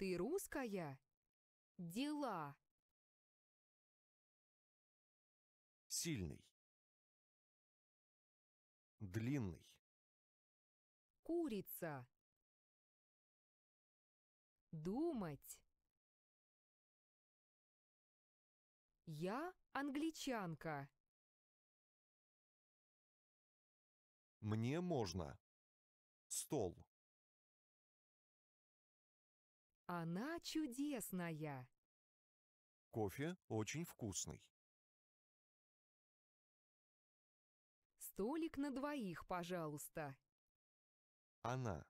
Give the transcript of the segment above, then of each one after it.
Ты русская? Дела. Сильный. Длинный. Курица. Думать. Я англичанка. Мне можно. Стол. Она чудесная. Кофе очень вкусный. Столик на двоих, пожалуйста. Она.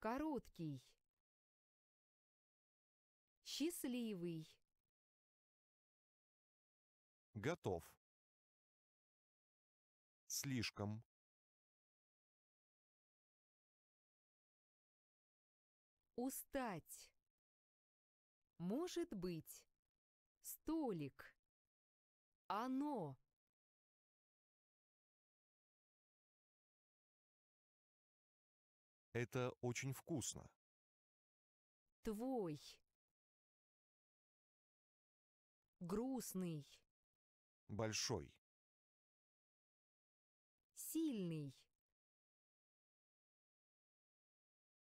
Короткий. Счастливый. Готов. Слишком. Устать. Может быть. Столик. Оно. Это очень вкусно. Твой. Грустный. Большой. Сильный.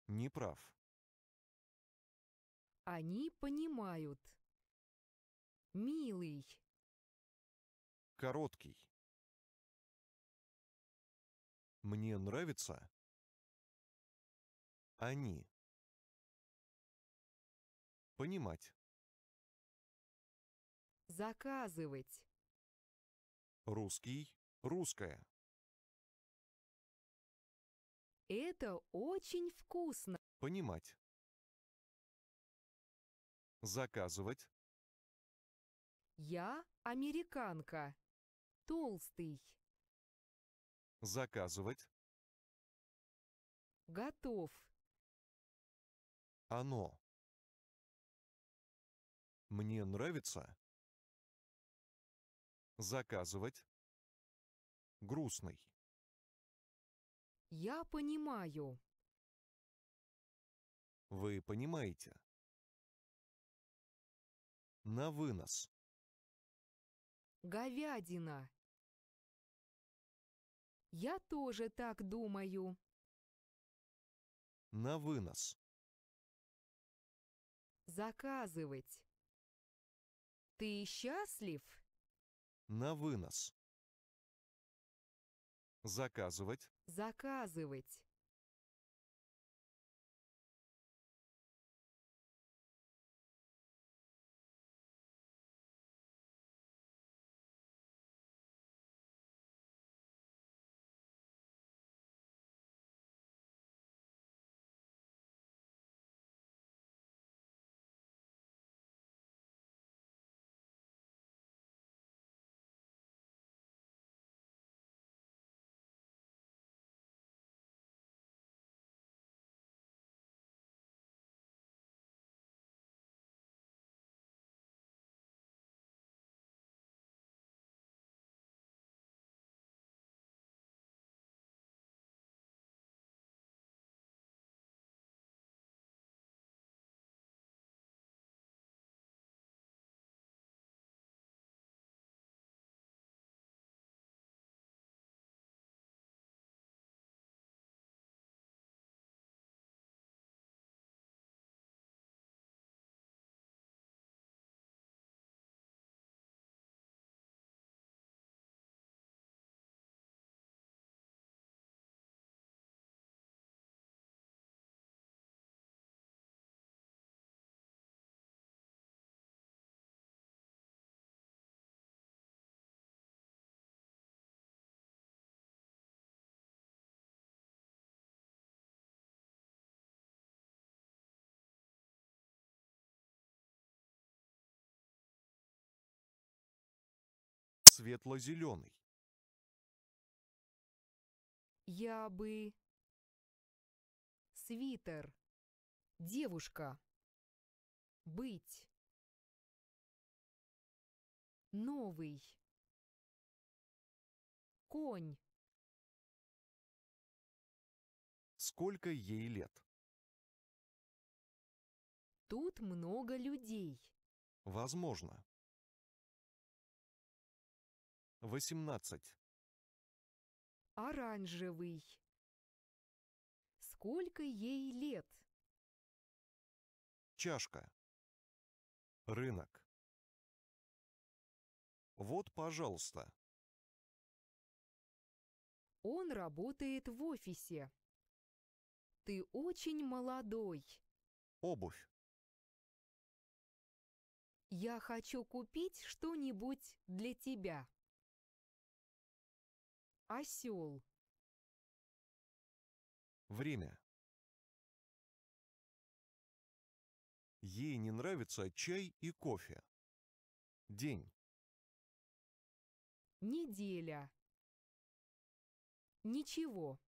Неправ. прав. Они понимают. Милый. Короткий. Мне нравится. Они. Понимать. Заказывать. Русский, русская. Это очень вкусно. Понимать. Заказывать. Я американка. Толстый. Заказывать. Готов. Оно. Мне нравится. Заказывать. Грустный. Я понимаю. Вы понимаете на вынос. Говядина. Я тоже так думаю. На вынос. Заказывать. Ты счастлив? На вынос. Заказывать. Заказывать. светло-зеленый. Я бы... Свитер. Девушка. Быть. Новый. Конь. Сколько ей лет? Тут много людей. Возможно. 18. Оранжевый. Сколько ей лет? Чашка. Рынок. Вот, пожалуйста. Он работает в офисе. Ты очень молодой. Обувь. Я хочу купить что-нибудь для тебя. Осел. Время. Ей не нравится чай и кофе. День. Неделя. Ничего.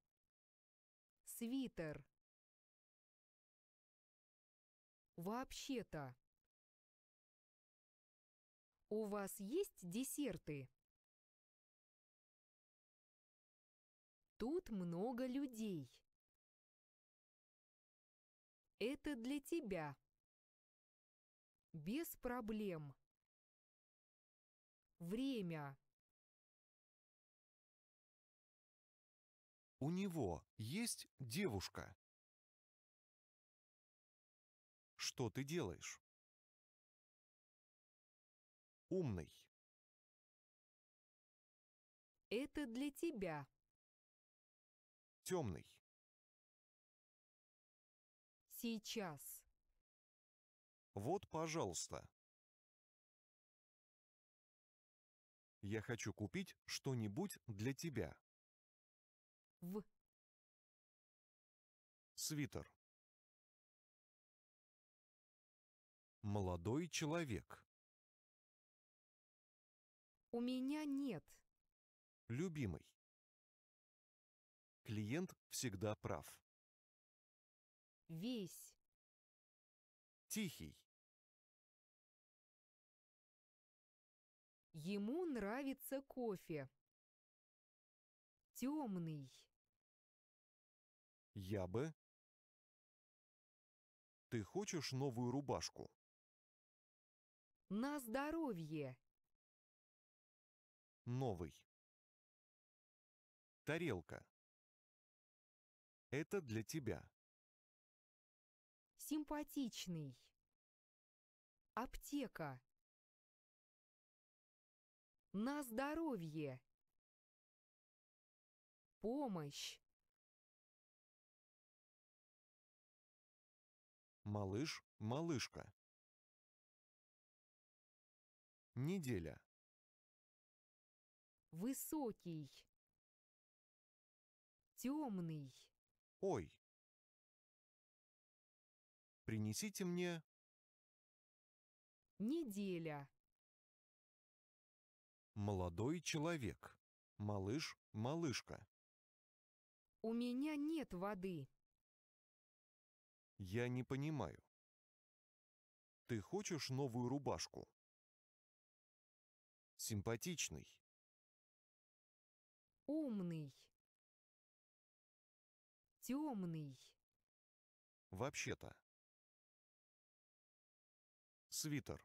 Свитер. Вообще-то. У вас есть десерты? Тут много людей. Это для тебя. Без проблем. Время. У него есть девушка. Что ты делаешь? Умный. Это для тебя темный. Сейчас. Вот, пожалуйста. Я хочу купить что-нибудь для тебя. В. Свитер. Молодой человек. У меня нет. Любимый. Клиент всегда прав. Весь. Тихий. Ему нравится кофе. Темный. Я бы. Ты хочешь новую рубашку? На здоровье. Новый. Тарелка. Это для тебя. Симпатичный. Аптека. На здоровье. Помощь. Малыш, малышка. Неделя. Высокий. Темный. Ой! Принесите мне... Неделя. Молодой человек. Малыш, малышка. У меня нет воды. Я не понимаю. Ты хочешь новую рубашку? Симпатичный. Умный темный. Вообще-то. Свитер.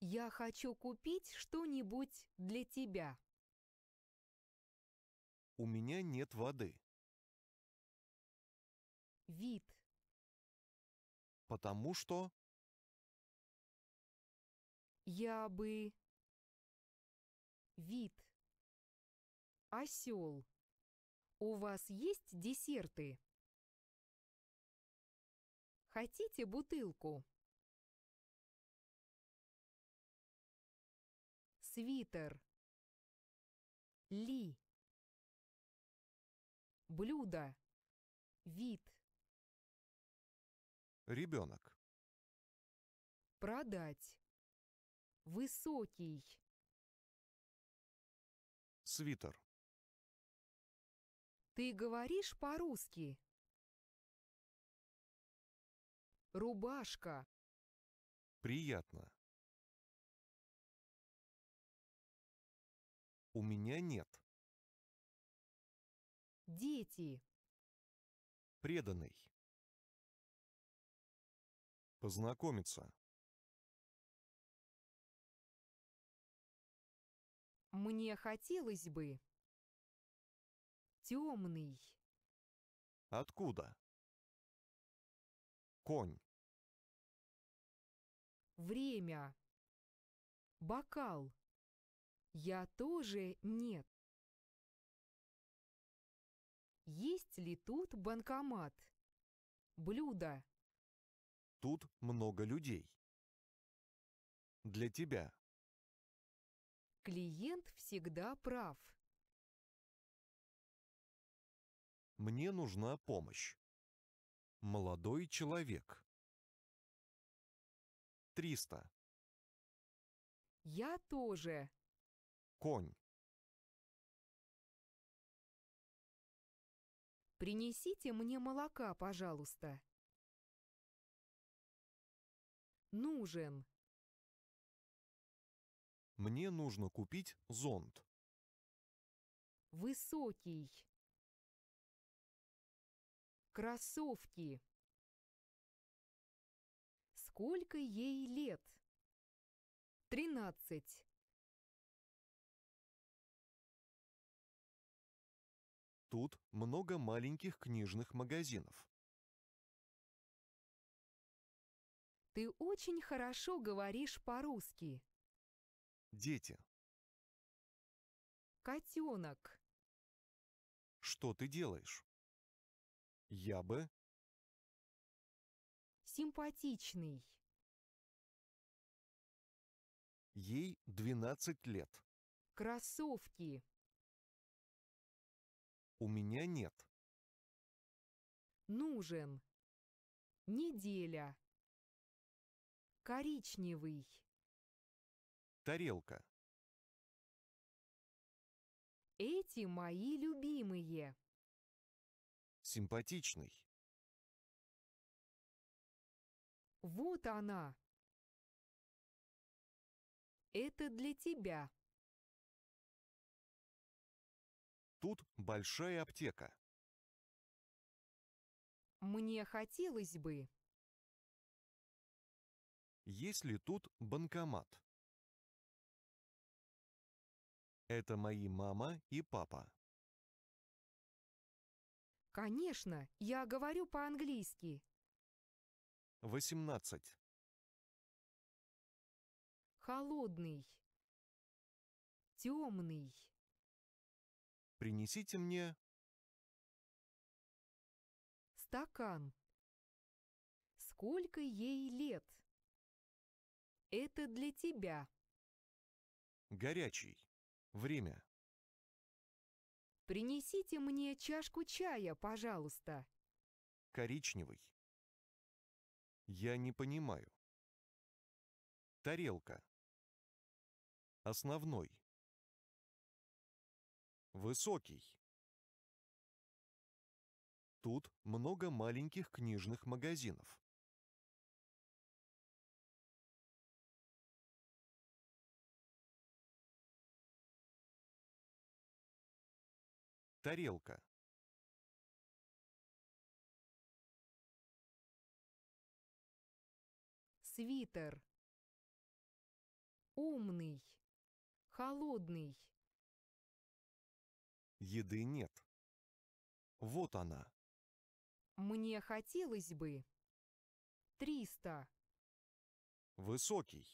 Я хочу купить что-нибудь для тебя. У меня нет воды. Вид. Потому что... Я бы... Вид. Осел. «У вас есть десерты?» «Хотите бутылку?» Свитер. Ли. Блюдо. Вид. Ребенок. Продать. Высокий. Свитер. Ты говоришь по-русски? Рубашка. Приятно. У меня нет. Дети. Преданный. Познакомиться. Мне хотелось бы темный. Откуда? Конь. Время. Бокал. Я тоже нет. Есть ли тут банкомат? Блюдо. Тут много людей. Для тебя. Клиент всегда прав. Мне нужна помощь. Молодой человек. 300. Я тоже. Конь. Принесите мне молока, пожалуйста. Нужен. Мне нужно купить зонт. Высокий. Кроссовки. Сколько ей лет? Тринадцать. Тут много маленьких книжных магазинов. Ты очень хорошо говоришь по-русски. Дети. Котенок. Что ты делаешь? Я бы... Симпатичный. Ей 12 лет. Кроссовки. У меня нет. Нужен. Неделя. Коричневый. Тарелка. Эти мои любимые симпатичный. Вот она. Это для тебя. Тут большая аптека. Мне хотелось бы. Есть ли тут банкомат? Это мои мама и папа. Конечно, я говорю по-английски. 18. Холодный. Темный. Принесите мне стакан. Сколько ей лет? Это для тебя. Горячий. Время. Принесите мне чашку чая, пожалуйста. Коричневый. Я не понимаю. Тарелка. Основной. Высокий. Тут много маленьких книжных магазинов. тарелка свитер умный холодный еды нет вот она мне хотелось бы триста высокий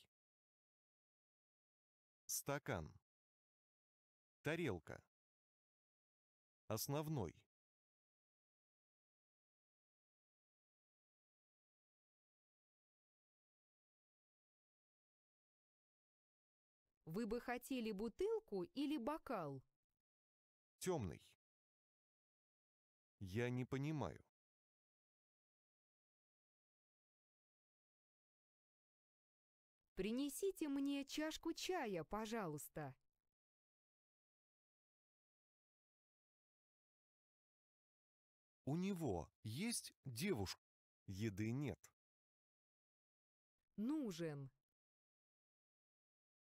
стакан тарелка основной. Вы бы хотели бутылку или бокал? Темный. Я не понимаю. Принесите мне чашку чая, пожалуйста. У него есть девушка? Еды нет. Нужен.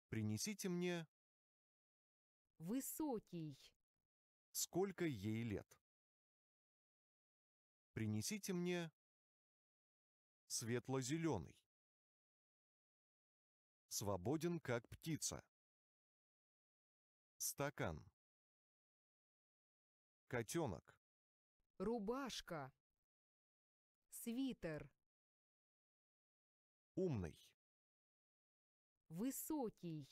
Принесите мне... Высокий. Сколько ей лет? Принесите мне... Светло-зеленый. Свободен, как птица. Стакан. Котенок. Рубашка. Свитер. Умный. Высокий.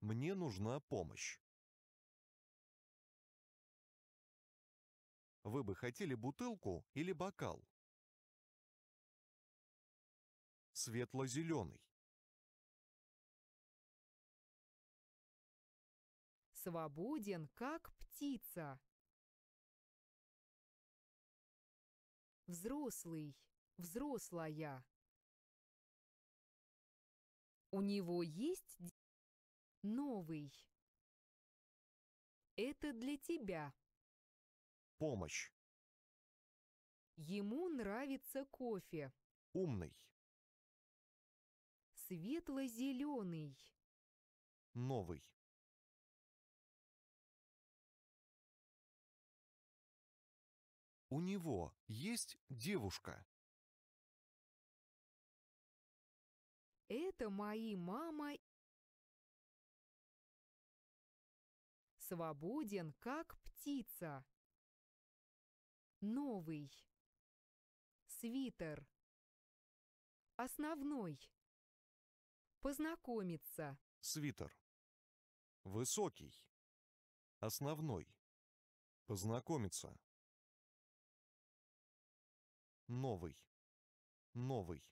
Мне нужна помощь. Вы бы хотели бутылку или бокал? Светло-зеленый. Свободен, как птица. Взрослый, взрослая. У него есть новый. Это для тебя. Помощь. Ему нравится кофе. Умный. Светло-зеленый. Новый. у него есть девушка? Это мои мама свободен, как птица. Новый. Свитер. Основной. Познакомиться. Свитер. Высокий. Основной. Познакомиться. Новый. Новый.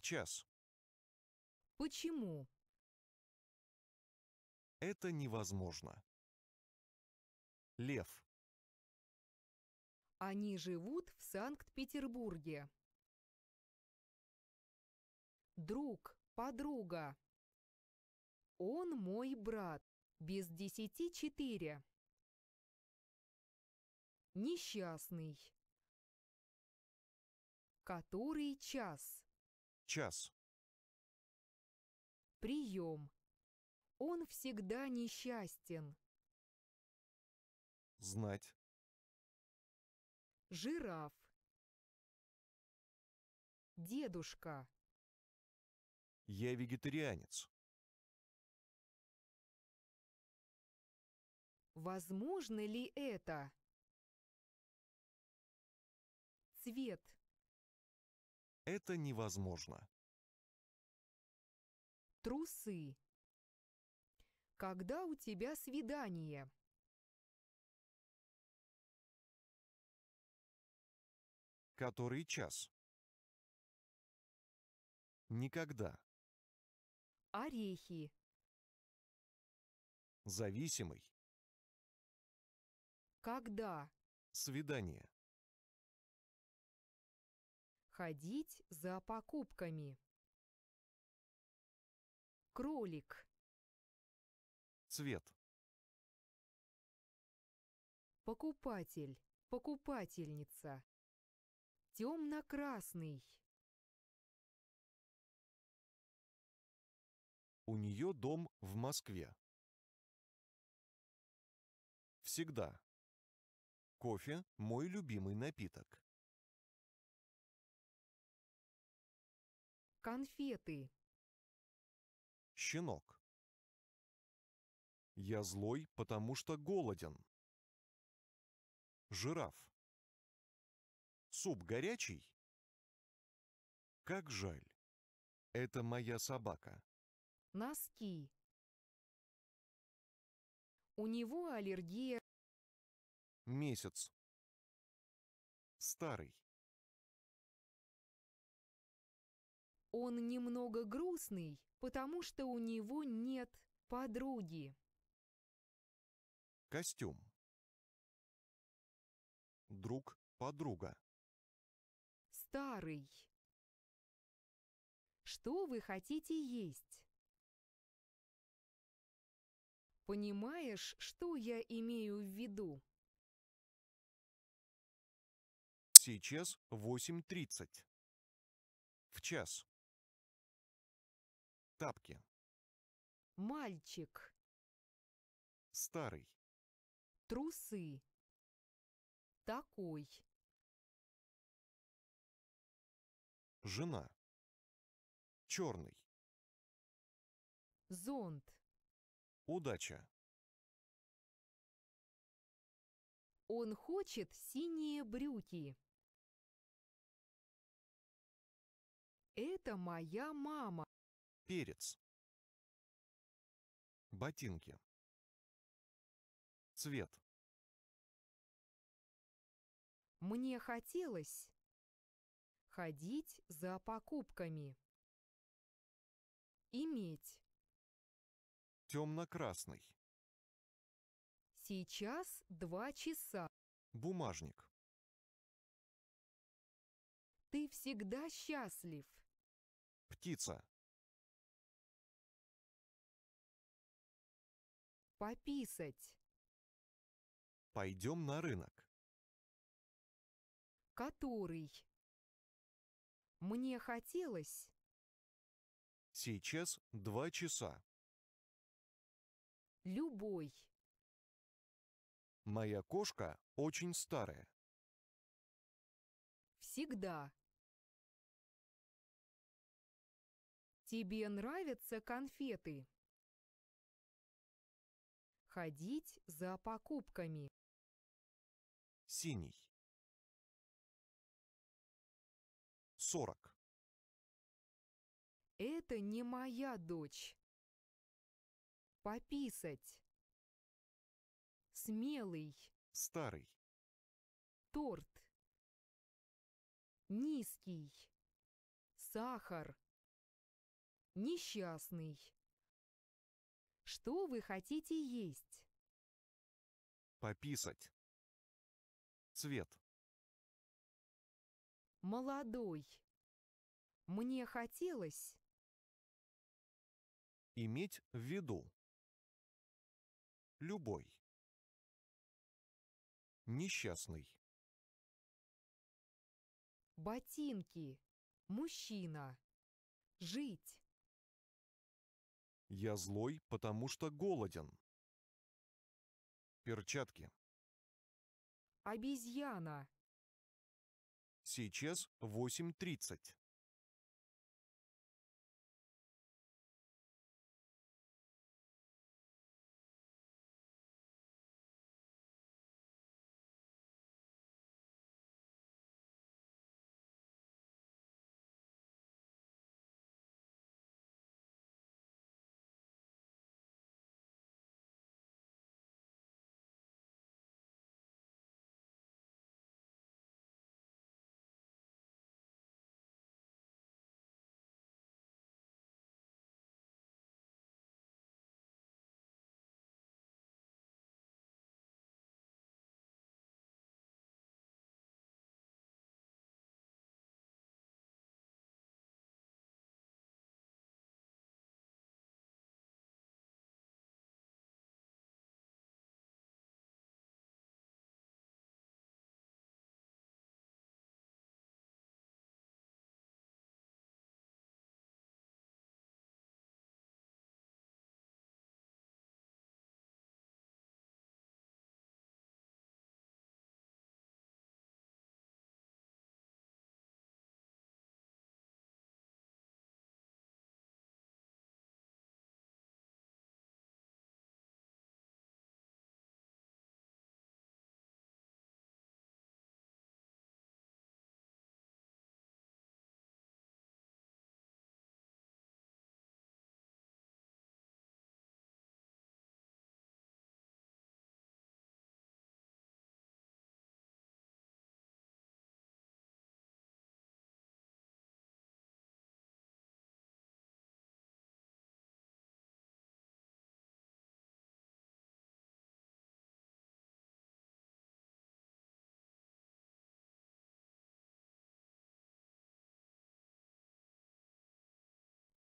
час. Почему? Это невозможно. Лев. Они живут в Санкт-Петербурге. Друг, подруга. Он мой брат, без десяти четыре. Несчастный. Который час? Час. Прием. Он всегда несчастен. Знать. Жираф. Дедушка. Я вегетарианец. Возможно ли это? Цвет. Это невозможно. Трусы. Когда у тебя свидание? Который час? Никогда. Орехи. Зависимый. Когда? Свидание. Ходить за покупками. Кролик. Цвет. Покупатель, покупательница. Темно-красный. У нее дом в Москве. Всегда. Кофе – мой любимый напиток. Конфеты. Щенок. Я злой, потому что голоден. Жираф. Суп горячий? Как жаль. Это моя собака. Носки. У него аллергия. Месяц. Старый. Он немного грустный, потому что у него нет подруги. Костюм. Друг, подруга. Старый. Что вы хотите есть? Понимаешь, что я имею в виду? Сейчас 8.30. В час. Тапки. Мальчик. Старый. Трусы. Такой. Жена. Черный. Зонт. Удача. Он хочет синие брюки. Это моя мама. Перец. Ботинки. Цвет. Мне хотелось ходить за покупками. Иметь. Темно-красный. Сейчас два часа. Бумажник. Ты всегда счастлив. Птица. Пописать. Пойдем на рынок. Который. Мне хотелось. Сейчас два часа. Любой. Моя кошка очень старая. Всегда. Тебе нравятся конфеты? Ходить за покупками. Синий. Сорок. Это не моя дочь. Пописать. Смелый. Старый. Торт. Низкий. Сахар. Несчастный. Что вы хотите есть? Пописать. Цвет. Молодой. Мне хотелось. Иметь в виду. Любой. Несчастный. Ботинки. Мужчина. Жить. Я злой, потому что голоден. Перчатки. Обезьяна. Сейчас 8.30.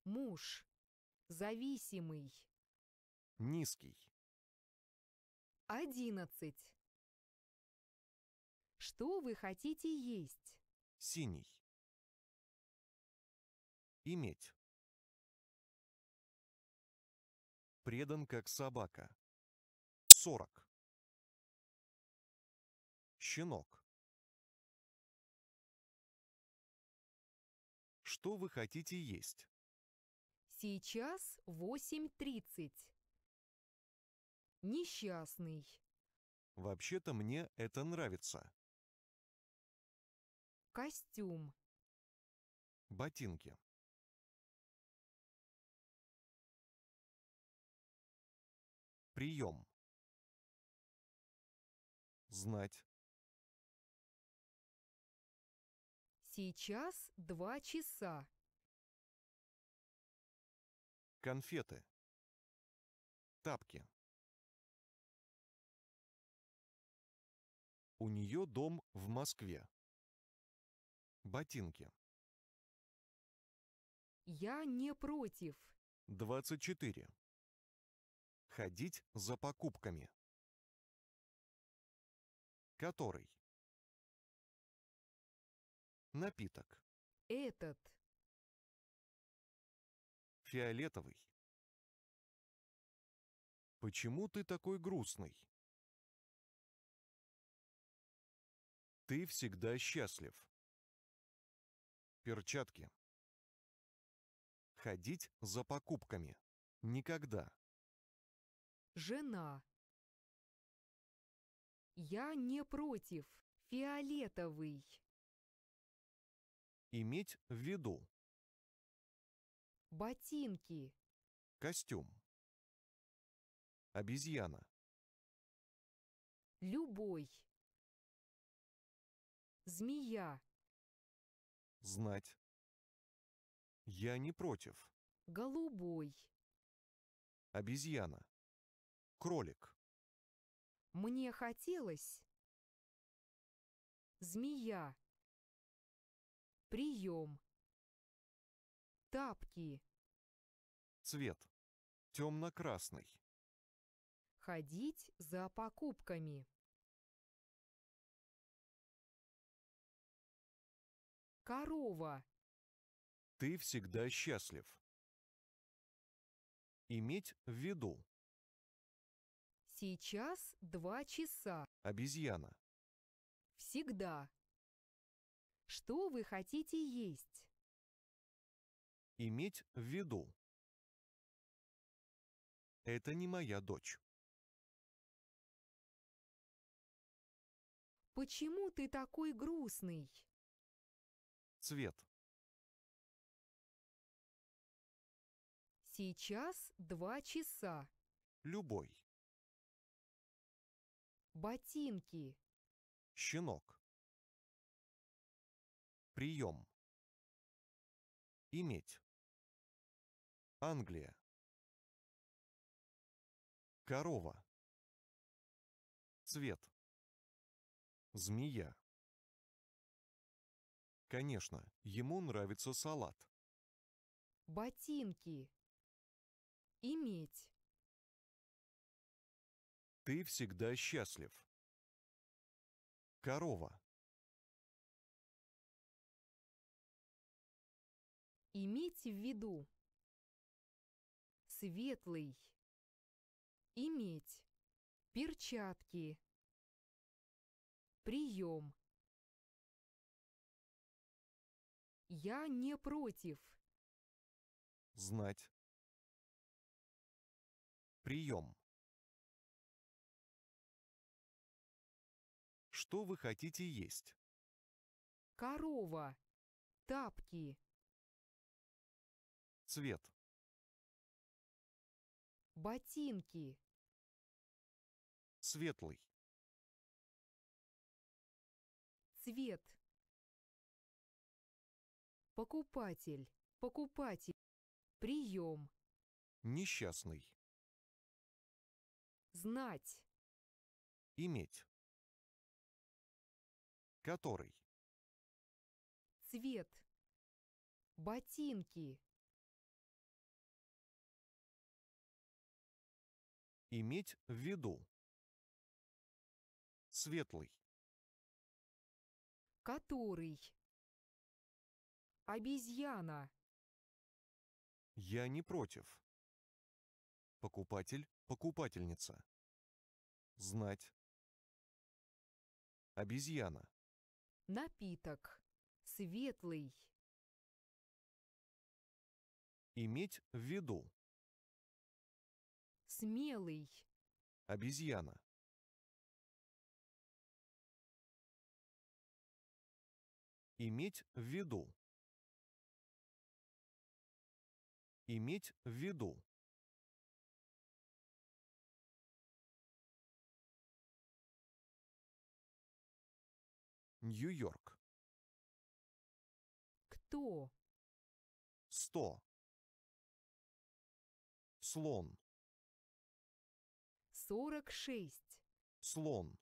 Муж. Зависимый. Низкий. Одиннадцать. Что вы хотите есть? Синий. Иметь. Предан как собака. Сорок. Щенок. Что вы хотите есть? Сейчас 8.30. Несчастный. Вообще-то мне это нравится. Костюм. Ботинки. Прием. Знать. Сейчас два часа. Конфеты. Тапки. У нее дом в Москве. Ботинки. Я не против. 24. Ходить за покупками. Который. Напиток. Этот фиолетовый. Почему ты такой грустный? Ты всегда счастлив. Перчатки. Ходить за покупками. Никогда. Жена. Я не против. Фиолетовый. Иметь в виду. Ботинки. Костюм. Обезьяна. Любой. Змея. Знать. Я не против. Голубой. Обезьяна. Кролик. Мне хотелось. Змея. Прием тапки. Цвет. Темно-красный. Ходить за покупками. Корова. Ты всегда счастлив. Иметь в виду. Сейчас два часа. Обезьяна. Всегда. Что вы хотите есть? иметь в виду. Это не моя дочь. Почему ты такой грустный? Цвет. Сейчас два часа. Любой. Ботинки. Щенок. Прием. Иметь. Англия. Корова. Цвет. Змея. Конечно, ему нравится салат. Ботинки. Иметь. Ты всегда счастлив. Корова. Имейте в виду светлый. Иметь. Перчатки. Прием. Я не против. Знать. Прием. Что вы хотите есть? Корова. Тапки. Цвет. Ботинки. Светлый. Цвет. Покупатель. Покупатель. Прием. Несчастный. Знать. Иметь. Который. Цвет. Ботинки. Иметь в виду. Светлый. Который. Обезьяна. Я не против. Покупатель, покупательница. Знать. Обезьяна. Напиток. Светлый. Иметь в виду смелый. Обезьяна. Иметь в виду. Иметь в виду. Нью-Йорк. Кто? Сто. Слон. 46. Слон.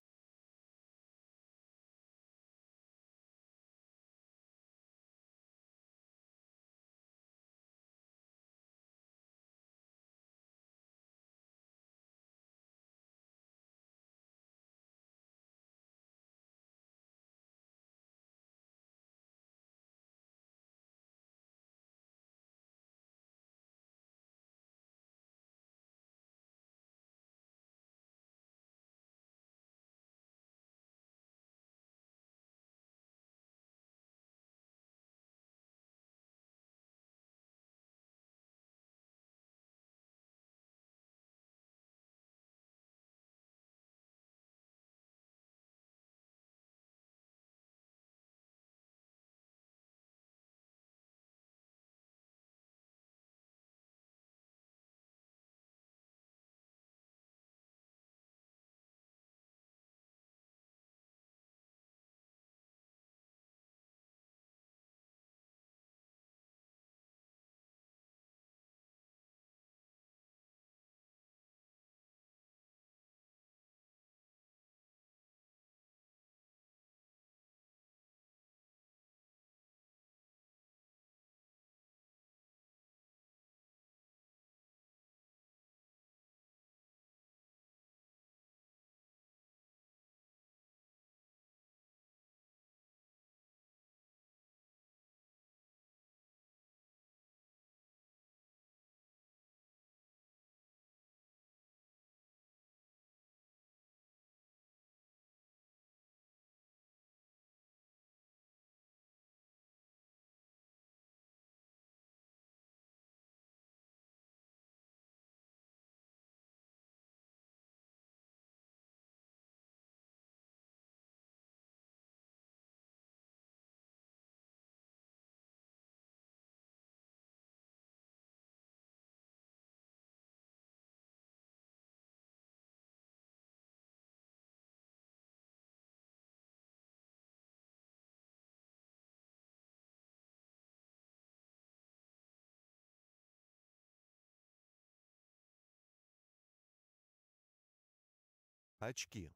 Очки.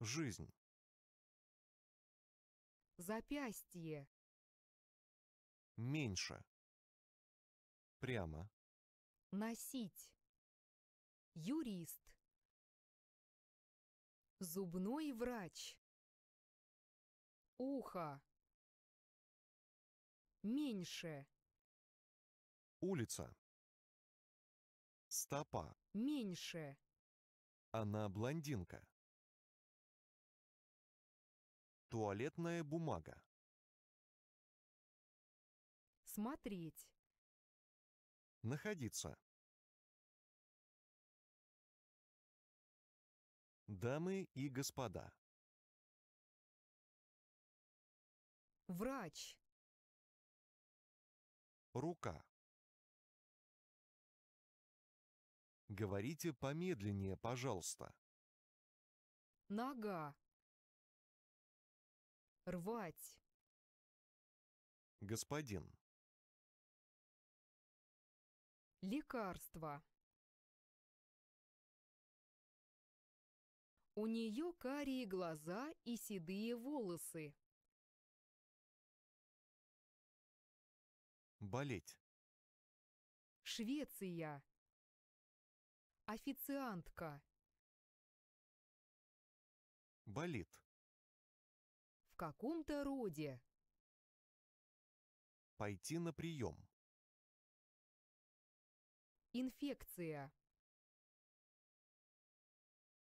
Жизнь. Запястье. Меньше. Прямо. Носить. Юрист. Зубной врач. Ухо. Меньше. Улица. Стопа. Меньше. Она блондинка. Туалетная бумага. Смотреть. Находиться. Дамы и господа. Врач. Рука. Говорите помедленнее, пожалуйста. Нога. Рвать. Господин. Лекарство. У нее карие глаза и седые волосы. Болеть. Швеция. Официантка. Болит. В каком-то роде. Пойти на прием. Инфекция.